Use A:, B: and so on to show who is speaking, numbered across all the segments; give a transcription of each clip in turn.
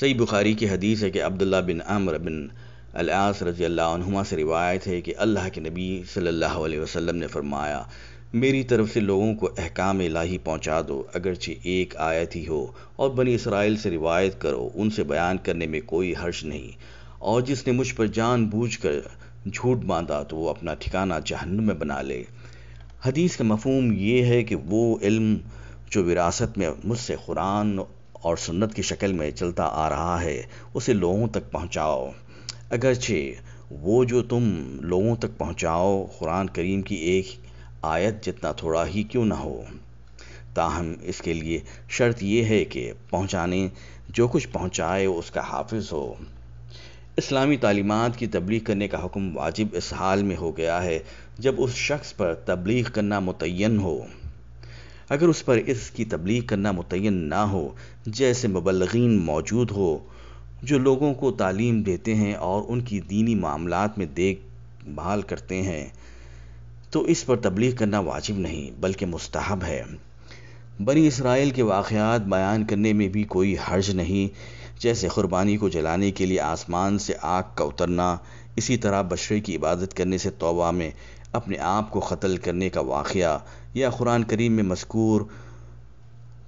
A: सही बुखारी की हदीस है कि अब्दुल्ला बिन अमर बिन अलास रजी अल्लाहमा से रिवायत है कि अल्लाह के नबी सल्लल्लाहु अलैहि वसल्लम ने फरमाया मेरी तरफ से लोगों को अहकाम लाही पहुंचा दो अगरचे एक आयत ही हो और बनी इसराइल से रिवायत करो उनसे बयान करने में कोई हर्ष नहीं और जिसने मुझ पर जान बूझ कर झूठ बांधा तो वो अपना ठिकाना जहन में बना ले हदीस का मफहम ये है कि वो इल्म जो विरासत में मुझसे कुरान और सुन्नत की शक्ल में चलता आ रहा है उसे लोगों तक पहुँचाओ अगरचे वो जो तुम लोगों तक पहुँचाओ कुरान करीम की एक आयत जितना थोड़ा ही क्यों ना हो ताहम इसके लिए शर्त यह है कि पहुँचाने जो कुछ पहुँचाए उसका हाफिज हो इस्लामी तालीमत की तबलीग करने का हुक्म वाजिब इस हाल में हो गया है जब उस शख्स पर तबलीग करना मुतन हो अगर उस पर इसकी तबलीग करना मुतिन ना हो जैसे मुबलगिन मौजूद हो जो लोगों को तालीम देते हैं और उनकी दीनी मामलात में देखभाल करते हैं तो इस पर तबलीग करना वाजिब नहीं बल्कि मुस्तहब है बनी इसराइल के वाक़ात बयान करने में भी कोई हर्ज नहीं जैसे क़ुरबानी को जलाने के लिए आसमान से आग का उतरना इसी तरह बशरे की इबादत करने से तोबा में अपने आप को कतल करने का वाक़ या कुरान करीम में मस्कूर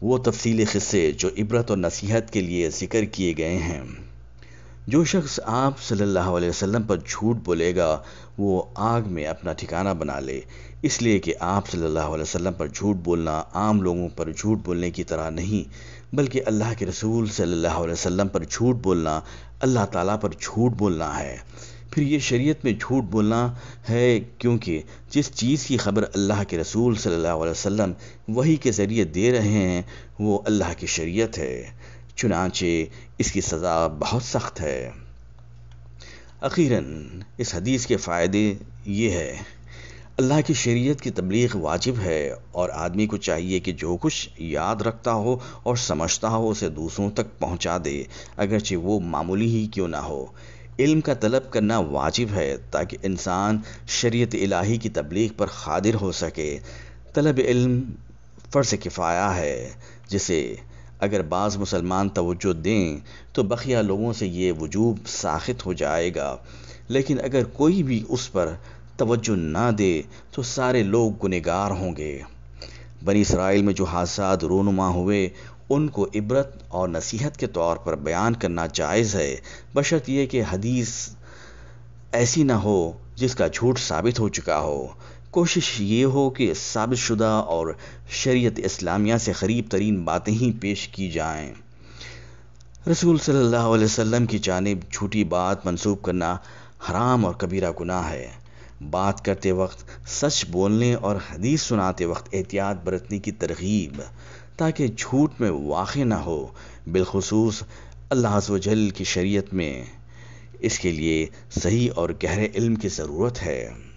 A: वो तफसली खस्से जो इबरत और नसीहत के लिए ज़िक्र किए गए हैं जो शख्स आप सल्लल्लाहु अलैहि वसल्लम पर झूठ बोलेगा वो आग में अपना ठिकाना बना ले इसलिए कि आप सल्लल्लाहु अलैहि वसल्लम पर झूठ बोलना आम लोगों पर झूठ बोलने की तरह नहीं बल्कि अल्लाह के रसूल सल्लल्लाहु अलैहि वसल्लम पर झूठ बोलना अल्लाह ताला पर झूठ बोलना है फिर ये शरीयत में झूठ बोलना है क्योंकि जिस चीज़ की खबर अल्लाह के रसूल सल्लल्लाहु अलैहि वसल्लम वही के ज़रिए दे रहे हैं वो अल्लाह की शरीयत है चुनाचे इसकी सज़ा बहुत सख्त है अखीरन इस हदीस के फ़ायदे ये है अल्लाह की शरीयत की तबलीग वाजिब है और आदमी को चाहिए कि जो कुछ याद रखता हो और समझता हो उसे दूसरों तक पहुंचा दे अगरचे वो मामूली ही क्यों ना हो इल्म का तलब करना वाजिब है ताकि इंसान शरीयत इलाही की तबलीग पर खादिर हो सके तलब इल्म फ़र्ज़ किफ़ाया है जिसे अगर बाज़ मुसलमान तवज्जो दें तो बखिया लोगों से ये वजूब साखित हो जाएगा लेकिन अगर कोई भी उस पर तवज्जो ना दे तो सारे लोग गुनेगार होंगे बनी इसराइल में जो हादसा रोनुमा हुए उनको इबरत और नसीहत के तौर पर बयान करना जायज़ है बशर्त यह कि हदीस ऐसी ना हो जिसका झूठ साबित हो चुका हो कोशिश ये हो कि साबित शुदा और शरीयत इस्लामिया से करीब तरीन बातें ही पेश की जाएं रसूल सल्लल्लाहु अलैहि वसल्लम की जानब झूठी बात मंसूब करना हराम और कबीरा गुनाह है बात करते वक्त सच बोलने और हदीस सुनाते वक्त एहतियात बरतने की तरगीब ताकि झूठ में वाक़ ना हो बिलखसूस अल्लाह जल की शरीयत में इसके लिए सही और गहरे इल्म की ज़रूरत है